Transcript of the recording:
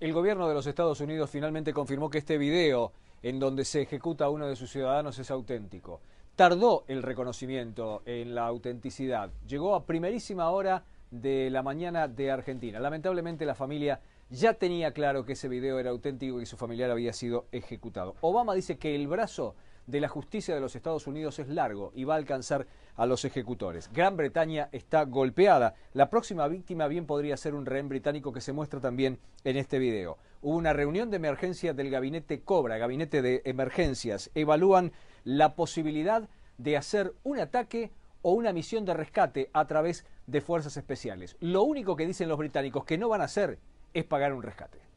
El gobierno de los Estados Unidos finalmente confirmó que este video en donde se ejecuta a uno de sus ciudadanos es auténtico. Tardó el reconocimiento en la autenticidad. Llegó a primerísima hora de la mañana de Argentina. Lamentablemente la familia ya tenía claro que ese video era auténtico y que su familiar había sido ejecutado. Obama dice que el brazo de la justicia de los Estados Unidos es largo y va a alcanzar a los ejecutores. Gran Bretaña está golpeada. La próxima víctima bien podría ser un rehén británico que se muestra también en este video. Hubo una reunión de emergencia del gabinete Cobra, gabinete de emergencias. Evalúan la posibilidad de hacer un ataque o una misión de rescate a través de fuerzas especiales. Lo único que dicen los británicos que no van a hacer es pagar un rescate.